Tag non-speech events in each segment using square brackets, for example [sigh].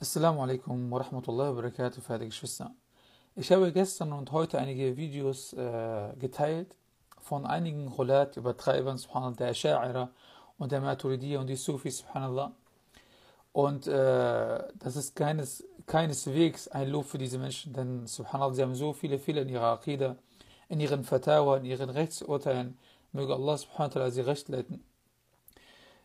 Assalamu alaikum wa rahmatullahi wa barakatuh, verehrte Geschwister. Ich habe gestern und heute einige Videos äh, geteilt von einigen Hulat, Übertreibern, subhanallah, der Asha'ira und der Maturidiyya und die Sufis, subhanallah. Und äh, das ist keines, keineswegs ein Lob für diese Menschen, denn subhanallah, sie haben so viele Fehler in ihrer Aqidah, in ihren Fatawa, in ihren Rechtsurteilen. Möge Allah subhanallah sie recht leiten.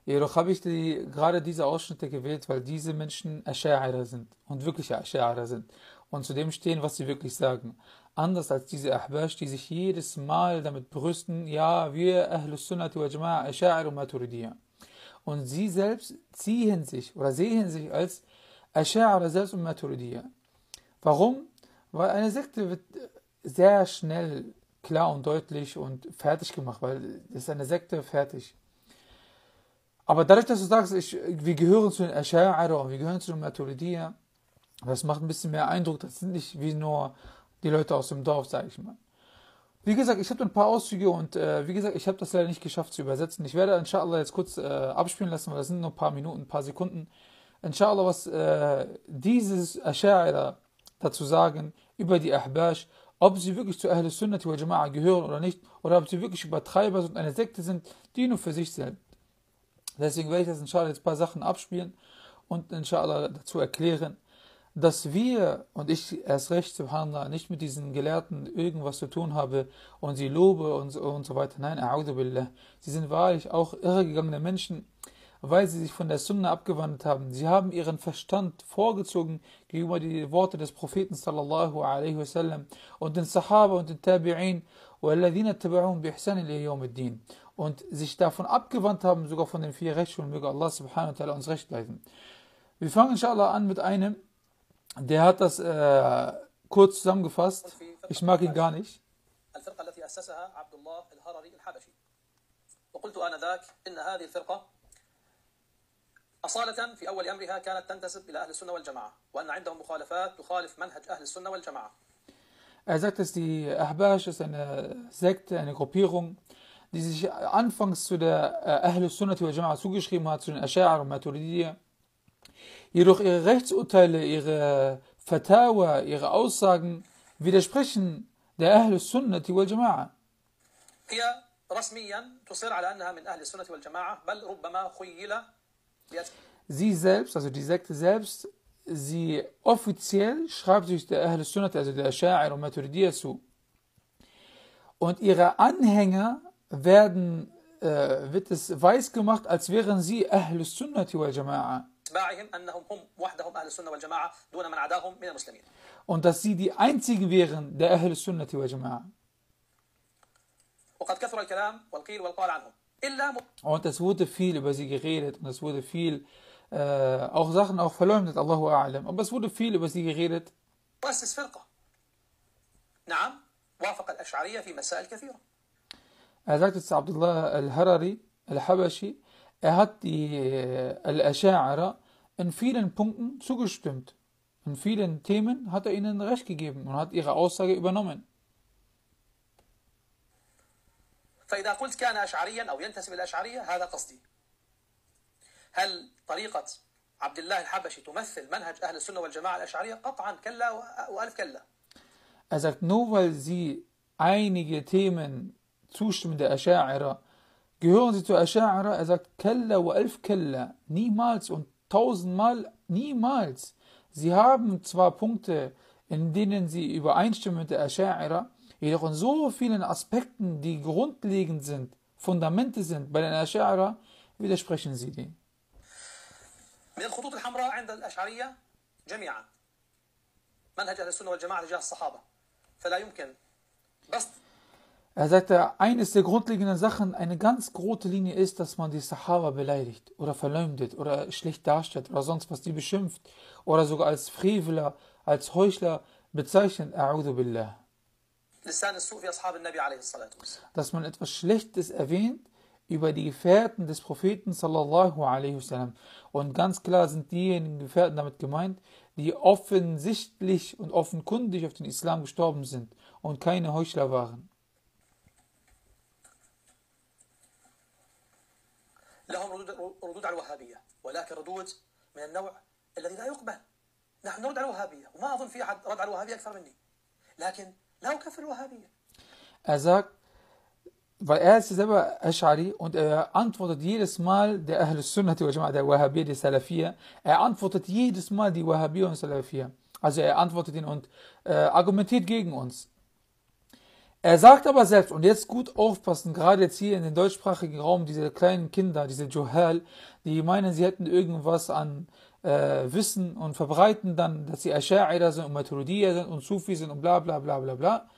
Jedoch habe ich die, gerade diese Ausschnitte gewählt, weil diese Menschen Asha'ira sind und wirkliche Asha'ira sind und zu dem stehen, was sie wirklich sagen. Anders als diese Ahbash, die sich jedes Mal damit brüsten, ja, wir Ahlus Sunnati wa Jama'a Asha'ira Maturidiyya. Und sie selbst ziehen sich oder sehen sich als Asha'ira selbst und Maturidiyya. Warum? Weil eine Sekte wird sehr schnell klar und deutlich und fertig gemacht, weil es ist eine Sekte fertig. Aber dadurch, dass du sagst, ich, wir gehören zu den Asha'ira, wir gehören zu den Maturidiyya, das macht ein bisschen mehr Eindruck, das sind nicht wie nur die Leute aus dem Dorf, sage ich mal. Wie gesagt, ich habe ein paar Auszüge und äh, wie gesagt, ich habe das leider nicht geschafft zu übersetzen. Ich werde inshallah jetzt kurz äh, abspielen lassen, weil das sind nur ein paar Minuten, ein paar Sekunden. Inshallah, was äh, dieses Asha'ira dazu sagen über die Ahbash, ob sie wirklich zu Ahl Sunnati wa Jama'a gehören oder nicht, oder ob sie wirklich Übertreiber sind und eine Sekte sind, die nur für sich selbst. Deswegen werde ich das inshallah jetzt ein paar Sachen abspielen und inshallah dazu erklären, dass wir und ich erst recht, subhanallah, nicht mit diesen Gelehrten irgendwas zu tun habe und sie lobe und, und so weiter. Nein, a'udhu billah. Sie sind wahrlich auch irregegangene Menschen, weil sie sich von der Sunna abgewandt haben. Sie haben ihren Verstand vorgezogen gegenüber die Worte des Propheten sallallahu alaihi wasallam und den Sahaba und den Tabi'in والذين اتبعوهم بإحسان إلى يوم الدين und sich davon abgewandt haben, sogar von den vier Rechtsschulen, möge Allah subhanahu wa ta'ala uns recht leiten. Wir fangen inshallah an mit einem, der hat das äh, kurz zusammengefasst. Ich mag ihn gar nicht. الفرقة التي أسسها عبد هذه الفرقة أصالة في أول أمرها كانت تنتسب إلى أهل السنة والجماعة وأن عندهم مخالفات تخالف منهج أهل السنة والجماعة Er sagt, dass die Ahbash ist eine Sekte, eine Gruppierung, die sich anfangs zu der äh, Ahl Sunnah wal Jama'a zugeschrieben hat, zu den Asha'ar und Maturidiyya, jedoch ihre Rechtsurteile, ihre Fatawa, ihre Aussagen widersprechen der Ahl Sunnah wal Jama'a. Ja. Sie selbst, also die Sekte selbst, sie offiziell schreibt sich der Ahl Sunnah, also der Sha'ir und Maturidiyya zu. Und ihre Anhänger werden, äh, wird es weiß gemacht, als wären sie Ahlus Sunnati wal Jama'ah. Und dass sie die einzigen wären der Ahlus Sunnati wal Jama'ah. Und es wurde viel über sie geredet und es wurde viel, äh, auch Sachen auch verleumdet, Allahu A'lam, aber es wurde viel über sie geredet. Was ist نعم وافق الأشعرية في مسائل كثيرة أذكرت عبد الله الهرري الحبشي أهد آه، الأشاعرة إن فيلن بونكن zugestimmt In vielen Themen hat er ihnen recht gegeben und hat ihre فإذا قلت كان أشعريا أو ينتسب إلى الأشعرية هذا قصدي. هل طريقة عبد الله الحبشي تمثل منهج أهل السنة والجماعة الأشعرية؟ قطعا كلا وألف كلا. Er sagt, nur einige Themen zustimmende Ascha'ira, gehören sie zu Ascha'ira? Er sagt, Kalla wa elf Kalla, niemals und tausendmal niemals. Sie haben zwar Punkte, in denen sie übereinstimmen mit der Ascha'ira, jedoch in so vielen Aspekten, die grundlegend sind, Fundamente sind bei den Ascha'ira, widersprechen sie dem. من الخطوط الحمراء عند الأشعرية جميعا منهج أهل السنة والجماعة تجاه الصحابة فلا يمكن بسط Er sagte, eines der grundlegenden Sachen, eine ganz große Linie ist, dass man die Sahaba beleidigt oder verleumdet oder schlecht darstellt oder sonst was, die beschimpft oder sogar als Freveler, als Heuchler bezeichnet. A'udhu billah. Dass man etwas Schlechtes erwähnt über die Gefährten des Propheten sallallahu alaihi wasallam. Und ganz klar sind diejenigen Gefährten damit gemeint, die offensichtlich und offenkundig auf den Islam gestorben sind und keine Heuchler waren. لهم ردود, ردود على الوهابية ولكن ردود من النوع الذي لا يقبل نحن نرد على الوهابية وما أظن في أحد رد على الوهابية أكثر مني لكن لا أكفر الوهابية أزاك weil er ist selber Ash'ari und er antwortet jedes Mal der Ahl Sunnah, die der Wahhabir, die Salafia. Er antwortet jedes Mal die Wahhabir und Salafia. Also er antwortet ihn und äh, argumentiert gegen uns. Er sagt aber selbst, und jetzt gut aufpassen, gerade jetzt hier in den deutschsprachigen Raum, diese kleinen Kinder, diese Johal, die meinen, sie hätten irgendwas an äh, Wissen und verbreiten dann, dass sie Asha'ira sind und Maturidiyya sind und Sufi sind und bla bla bla bla bla.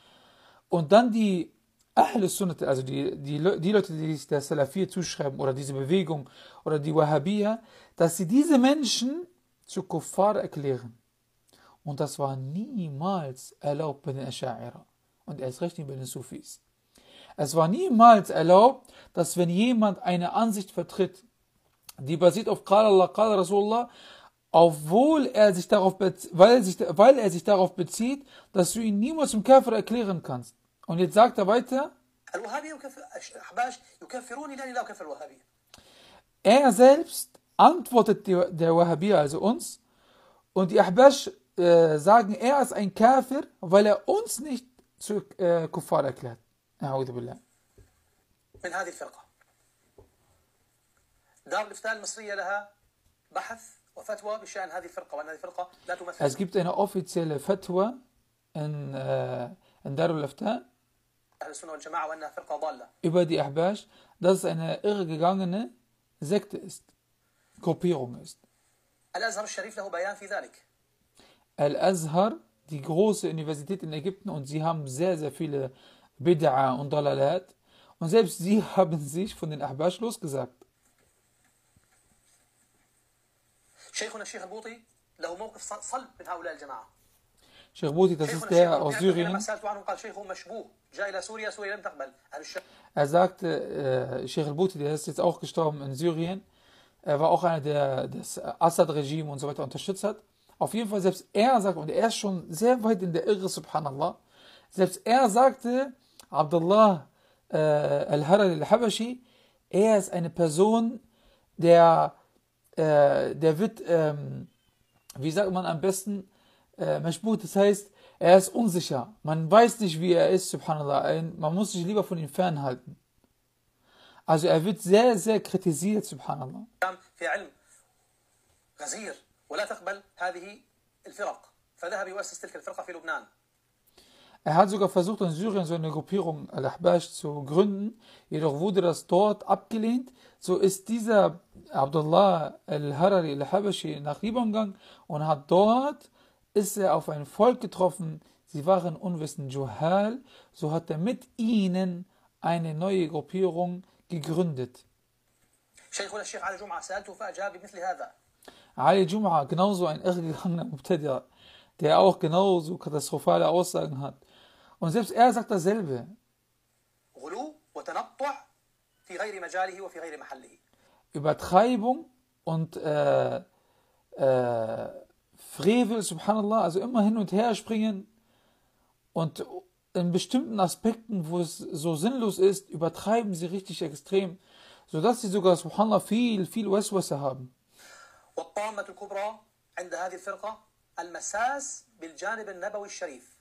Und dann die Ahl Sunnat, also die, die, die Leute, die sich der Salafir zuschreiben oder diese Bewegung oder die Wahhabiyah, dass sie diese Menschen zu Kuffar erklären. Und das war niemals erlaubt bei den Asha'ira und erst recht nicht bei den Sufis. Es war niemals erlaubt, dass wenn jemand eine Ansicht vertritt, die basiert auf Qala Allah, Qala Rasulullah, obwohl er sich darauf weil, sich, weil er sich darauf bezieht, dass du ihn niemals zum Käfer erklären kannst. Und jetzt sagt er weiter, er selbst antwortet der Wahhabi, also uns, und die Ahbash äh, sagen, er ist ein Käfer, weil er uns nicht سوق آه، كفار أكلات أعوذ بالله من هذه الفرقة دار الإفتاء المصرية لها بحث وفتوى بشأن هذه الفرقة وأن هذه الفرقة لا تمثل Es انا اوفيسيال فتوى ان ان دار in آه، أهل السنة والجماعة وأنها فرقة ضالة über احباش داس انا es جيغانغن irregegangene است ist, Gruppierung الأزهر الشريف له بيان في ذلك. الأزهر die große Universität in Ägypten und sie haben sehr, sehr viele Bid'a und Dalalat. Und selbst sie [laughs] haben sich von den Ahbash losgesagt. Sheikh Bouti, das ist der aus Syrien. Er sagte, äh, Sheikh Bouti, der ist jetzt auch gestorben in Syrien. Er war auch einer, der das Assad-Regime und so weiter unterstützt hat. Auf jeden Fall, selbst er sagt, und er ist schon sehr weit in der Irre, subhanallah, selbst er sagte, Abdullah äh, al-Haral al-Habashi, er ist eine Person, der, äh, der wird, ähm, wie sagt man am besten, äh, das heißt, er ist unsicher. Man weiß nicht, wie er ist, subhanallah. Man muss sich lieber von ihm fernhalten. Also er wird sehr, sehr kritisiert, subhanallah. Er hat sogar versucht, in Syrien so eine Gruppierung Al-Ahbash zu gründen, jedoch wurde das dort abgelehnt. So ist dieser Abdullah al-Harari al-Habashi nach Libanon gegangen und hat dort, ist er auf ein Volk getroffen, sie waren unwissend Juhal, so hat er mit ihnen eine neue Gruppierung gegründet. شيخنا الشيخ على جمعة سألته Ali Jum'a genauso ein irregegangener Mubtadi'a, der auch genauso katastrophale Aussagen hat. Und selbst er sagt dasselbe. Übertreibung und äh, äh, Frevel, subhanallah, also immer hin und her springen und in bestimmten Aspekten, wo es so sinnlos ist, übertreiben sie richtig extrem, sodass sie sogar, subhanallah, viel, viel Waswasser haben. والطامة الكبرى عند هذه الفرقة المساس بالجانب النبوي الشريف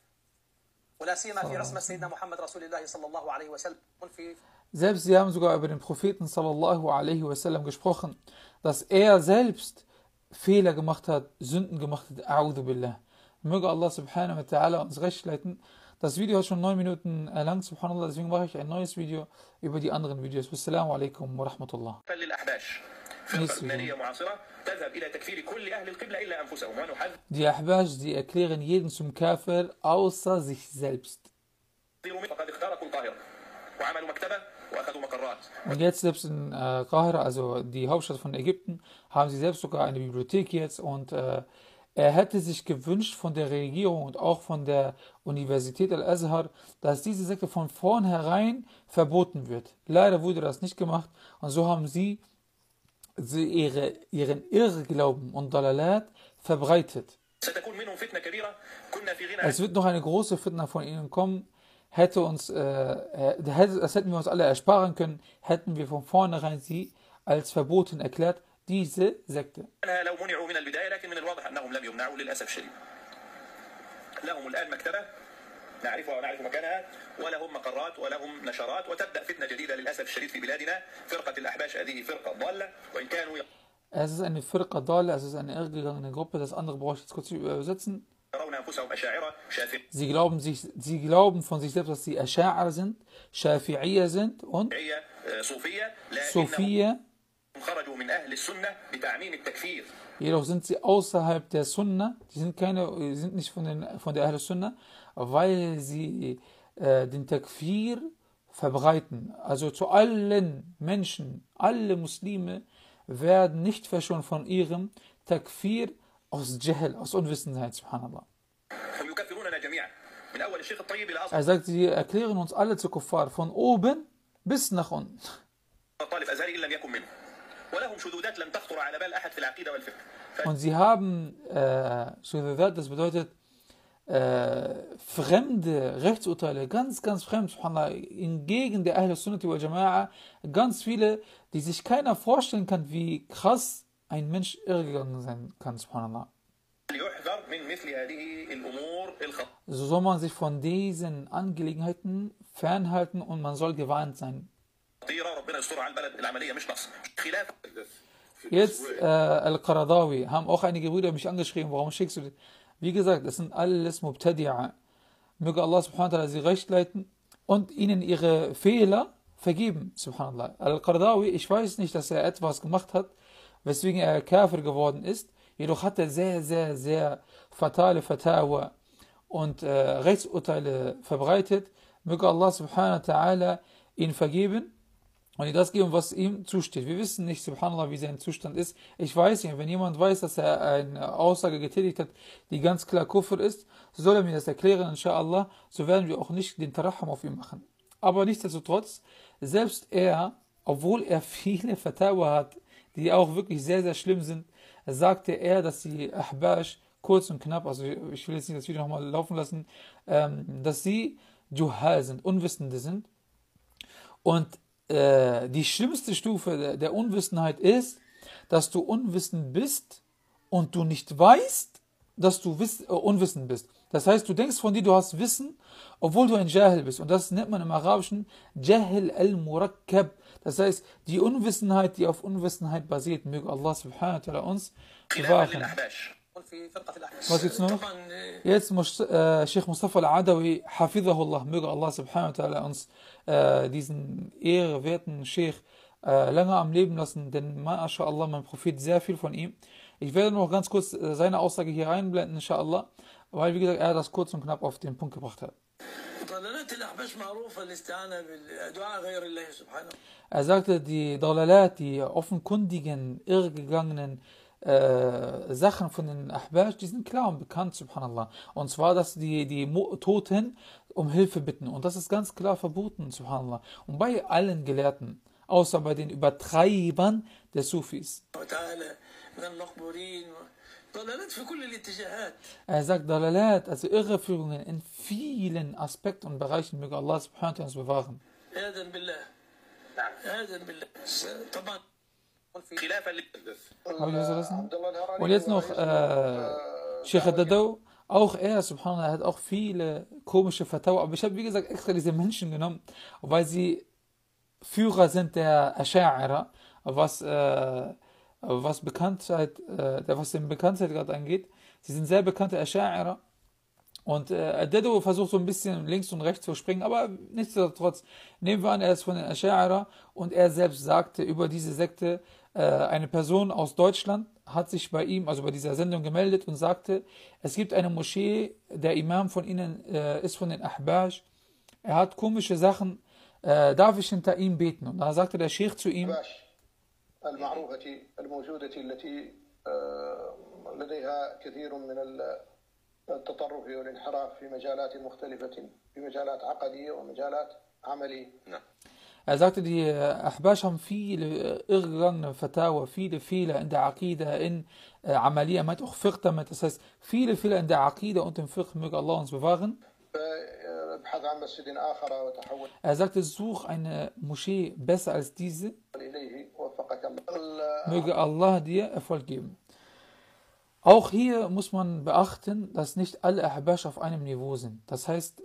ولا سيما في رسم سيدنا محمد رسول الله صلى الله عليه وسلم في Selbst sie haben sogar über den Propheten sallallahu alaihi wasallam gesprochen, dass er selbst Fehler gemacht hat, Sünden gemacht hat, a'udhu billah. Möge Allah subhanahu wa ta'ala uns recht leiten. Das Video hat schon neun Minuten lang, subhanallah, deswegen mache ich ein neues Video über die anderen Videos. Wassalamu alaikum wa rahmatullah. Nächstes Video. Die Ahbash, sie erklären jeden zum Kafir außer sich selbst. Und jetzt selbst in äh, Qahira, also die Hauptstadt von Ägypten, haben sie selbst sogar eine Bibliothek jetzt und äh, er hätte sich gewünscht von der Regierung und auch von der Universität Al-Azhar, dass diese Sekte von vornherein verboten wird. Leider wurde das nicht gemacht und so haben sie sie ihre, ihren Irrglauben und Dalalat verbreitet. Es wird noch eine große Fitna von ihnen kommen. Hätte uns, äh, äh das hätten wir uns alle ersparen können, hätten wir von vornherein sie als verboten erklärt, diese Sekte. لهم الآن مكتبة نعرفها ونعرف مكانها ولا مقرات ولا نشرات وتبدأ فتنة جديدة للأسف الشديد في بلادنا فرقة الأحباش هذه فرقة ضالة وإن كانوا Es ist eine Firka Dal, es ist eine irrgegangene Gruppe, das andere brauche ich jetzt kurz übersetzen. Sie glauben, sich, sie glauben von sich selbst, dass sie Asha'ar sind, Shafi'iyya sind und Sufiyya. Jedoch sind sie außerhalb der Sunna, die sind, keine, sind nicht von, den, von der Ahl Sunna, weil sie äh, den Takfir verbreiten. Also zu allen Menschen, alle Muslime werden nicht verschont von ihrem Takfir aus Jahl, aus Unwissenheit, subhanallah. Er sagt, sie erklären uns alle zu Kuffar, von oben bis nach unten. Und sie haben, äh, das bedeutet, äh, fremde Rechtsurteile, ganz, ganz fremd, subhanallah, hingegen der Ahl Sunnati wal Jama'a, ganz viele, die sich keiner vorstellen kann, wie krass ein Mensch irregegangen sein kann, subhanallah. So soll man sich von diesen Angelegenheiten fernhalten und man soll gewarnt sein. Jetzt, äh, Al-Qaradawi, haben auch einige Brüder mich angeschrieben, warum schickst du das? Wie gesagt, es sind alles Mubtadi'a. Möge Allah subhanahu wa sie recht leiten und ihnen ihre Fehler vergeben, subhanallah. Al-Qardawi, ich weiß nicht, dass er etwas gemacht hat, weswegen er Käfer geworden ist, jedoch hat er sehr, sehr, sehr fatale Fatawa und äh, Rechtsurteile verbreitet. Möge Allah subhanahu wa ihn vergeben und ihr das geben, was ihm zusteht. Wir wissen nicht, subhanallah, wie sein Zustand ist. Ich weiß nicht, wenn jemand weiß, dass er eine Aussage getätigt hat, die ganz klar Kufr ist, soll er mir das erklären, inshallah, so werden wir auch nicht den Taraham auf ihn machen. Aber nichtsdestotrotz, selbst er, obwohl er [laughs] viele Fatawa hat, die auch wirklich sehr, sehr schlimm sind, sagte er, dass die Ahbash kurz und knapp, also ich will jetzt nicht das Video nochmal laufen lassen, ähm, dass sie Juhal sind, Unwissende sind. Und äh, die schlimmste Stufe der, der Unwissenheit ist, dass du unwissend bist und du nicht weißt, dass du wiss, äh, unwissend bist. Das heißt, du denkst von dir, du hast Wissen, obwohl du ein Jahil bist. Und das nennt man im Arabischen Jahil al-Murakkab. Das heißt, die Unwissenheit, die auf Unwissenheit basiert, möge Allah subhanahu wa ta'ala uns bewahren. Was jetzt noch? Jetzt muss äh, Sheikh Mustafa al-Adawi, Hafidahullah, möge Allah subhanahu wa ta'ala uns äh, diesen ehrewerten Sheikh äh, lange am Leben lassen, denn masha'Allah, man profitiert sehr viel von ihm. Ich werde noch ganz kurz äh, seine Aussage hier reinblenden, inshallah, weil, wie gesagt, er das kurz und knapp auf den Punkt gebracht hat. Er sagte, die Dalalat, die offenkundigen, irregegangenen, äh, Sachen von den Ahbash, die sind klar und bekannt, subhanallah. Und zwar, dass die, die Toten um Hilfe bitten. Und das ist ganz klar verboten, subhanallah. Und bei allen Gelehrten, außer bei den Übertreibern der Sufis. Er sagt Dalalat, also Irreführungen in vielen Aspekten und Bereichen. Möge Allah subhanahu wa ta'ala uns bewahren. Und jetzt noch äh, Sheikh Dadaw. Auch er, subhanallah, hat auch viele komische Fatawa. Aber ich habe, wie gesagt, extra diese Menschen genommen, weil sie Führer sind der Asha'ira, was, äh, was Bekanntheit, äh, eh, was den Bekanntheit gerade angeht. Sie sind sehr bekannte Asha'ira. Und äh, eh, Dedo versucht so ein bisschen links und rechts zu springen, aber nichtsdestotrotz, nehmen wir an, er ist von den Asha'ira und er selbst sagte über diese Sekte, äh, eine Person aus Deutschland hat sich bei ihm, also bei dieser Sendung gemeldet und sagte, es gibt eine Moschee, der Imam von ihnen äh, ist von den Ahbash, er hat komische Sachen, äh, darf ich hinter ihm beten? Und da sagte der Sheikh zu ihm, لديها كثير من التطرف والانحراف في مجالات مختلفة في مجالات عقدية ومجالات عملية نعم. Er sagte, die äh, Ahbash haben viele äh, irregegangene Fatawa, viele Fehler in der Akida, in äh, Amalia, meint auch Fiqh damit. Das heißt, viele Fehler in der Akida und im Fiqh möge Allah uns bewahren. Er sagte, such eine Moschee besser als diese. Möge Allah dir Erfolg geben. Auch hier muss man beachten, dass nicht alle Ahbash auf einem Niveau sind. Das heißt,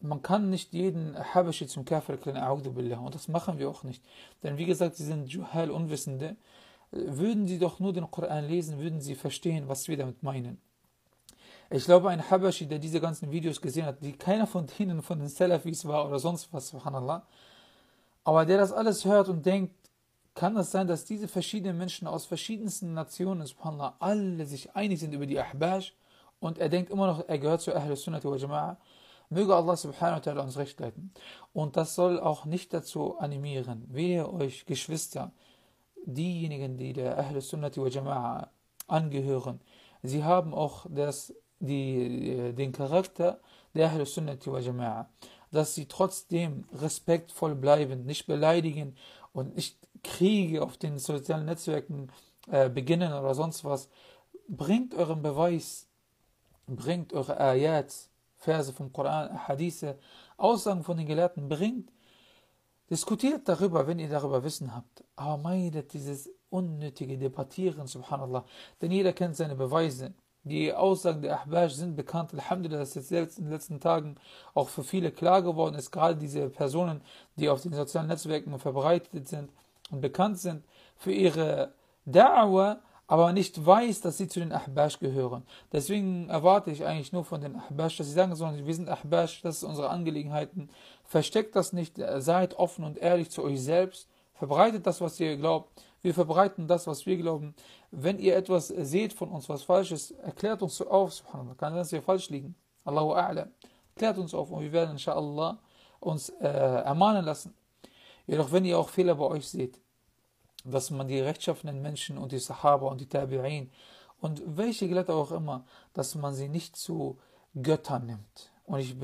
man kann nicht jeden Habashi zum Kafir erklären, A'udhu Billah. Und das machen wir auch nicht. Denn wie gesagt, sie sind Juhal, Unwissende. Würden sie doch nur den Koran lesen, würden sie verstehen, was wir damit meinen. Ich glaube, ein Habashi, der diese ganzen Videos gesehen hat, die keiner von denen von den Salafis war oder sonst was, subhanallah, aber der das alles hört und denkt, kann das sein, dass diese verschiedenen Menschen aus verschiedensten Nationen, subhanallah, alle sich einig sind über die Ahbash und er denkt immer noch, er gehört zu Ahl sunnati wa Jama'ah Möge Allah subhanahu wa ta'ala uns recht leiten. Und das soll auch nicht dazu animieren, wehe euch Geschwister, diejenigen, die der Ahl Sunnati wa Jama'a angehören, sie haben auch das, die, äh, den Charakter der Ahl Sunnati wa Jama'a, dass sie trotzdem respektvoll bleiben, nicht beleidigen und nicht Kriege auf den sozialen Netzwerken äh, beginnen oder sonst was. Bringt euren Beweis, bringt eure Ayats, Verse vom Koran, Hadithe, Aussagen von den Gelehrten bringt, diskutiert darüber, wenn ihr darüber Wissen habt. Aber meidet dieses unnötige Debattieren, subhanallah. Denn jeder kennt seine Beweise. Die Aussagen der Ahbash sind bekannt. Alhamdulillah, das ist jetzt in den letzten Tagen auch für viele klar geworden ist. Gerade diese Personen, die auf den sozialen Netzwerken verbreitet sind und bekannt sind für ihre Da'wah, aber nicht weiß, dass sie zu den Ahbash gehören. Deswegen erwarte ich eigentlich nur von den Ahbash, dass sie sagen sollen, wir sind Ahbash, das sind unsere Angelegenheiten. Versteckt das nicht, seid offen und ehrlich zu euch selbst, verbreitet das, was ihr glaubt. Wir verbreiten das, was wir glauben. Wenn ihr etwas seht von uns, was falsch ist, erklärt uns auf, subhanallah, kann das hier falsch liegen. Allahu a'la. Klärt uns auf und wir werden, inshallah, uns äh, ermahnen lassen. Jedoch, wenn ihr auch Fehler bei euch seht, dass man die rechtschaffenen Menschen und die Sahaba und die Tabi'in und welche Glätter auch immer, dass man sie nicht zu Göttern nimmt. Und ich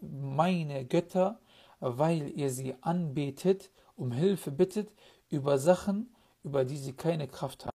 meine Götter, weil ihr sie anbetet, um Hilfe bittet über Sachen, über die sie keine Kraft haben.